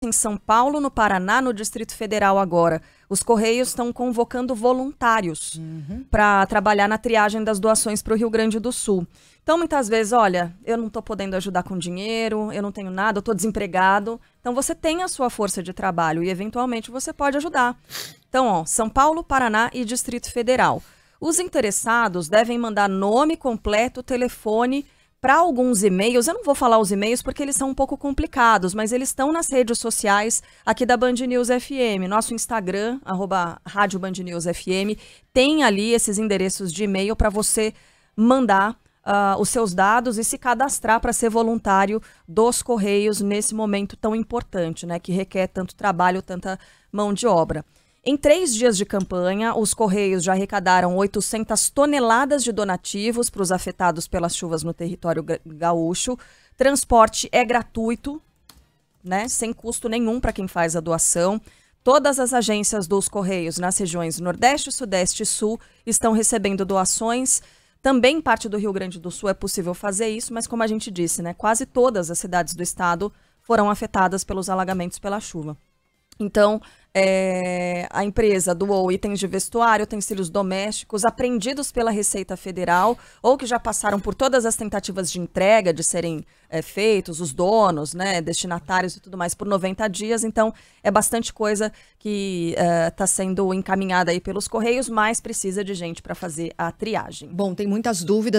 em São Paulo, no Paraná, no Distrito Federal agora. Os Correios estão convocando voluntários uhum. para trabalhar na triagem das doações para o Rio Grande do Sul. Então, muitas vezes, olha, eu não estou podendo ajudar com dinheiro, eu não tenho nada, eu estou desempregado. Então, você tem a sua força de trabalho e, eventualmente, você pode ajudar. Então, ó, São Paulo, Paraná e Distrito Federal. Os interessados devem mandar nome completo, telefone para alguns e-mails, eu não vou falar os e-mails porque eles são um pouco complicados, mas eles estão nas redes sociais aqui da Band News FM. Nosso Instagram, arroba Rádio Band News FM, tem ali esses endereços de e-mail para você mandar uh, os seus dados e se cadastrar para ser voluntário dos Correios nesse momento tão importante, né? Que requer tanto trabalho, tanta mão de obra. Em três dias de campanha, os Correios já arrecadaram 800 toneladas de donativos para os afetados pelas chuvas no território gaúcho. Transporte é gratuito, né? Sem custo nenhum para quem faz a doação. Todas as agências dos Correios nas regiões Nordeste, Sudeste e Sul estão recebendo doações. Também parte do Rio Grande do Sul é possível fazer isso, mas como a gente disse, né? Quase todas as cidades do estado foram afetadas pelos alagamentos pela chuva. Então, é, a empresa doou itens de vestuário, utensílios domésticos apreendidos pela Receita Federal ou que já passaram por todas as tentativas de entrega de serem é, feitos, os donos, né, destinatários e tudo mais, por 90 dias. Então, é bastante coisa que está eh, é, sendo encaminhada aí pelos Correios, mas precisa de gente para fazer a triagem. Bom, tem muitas dúvidas.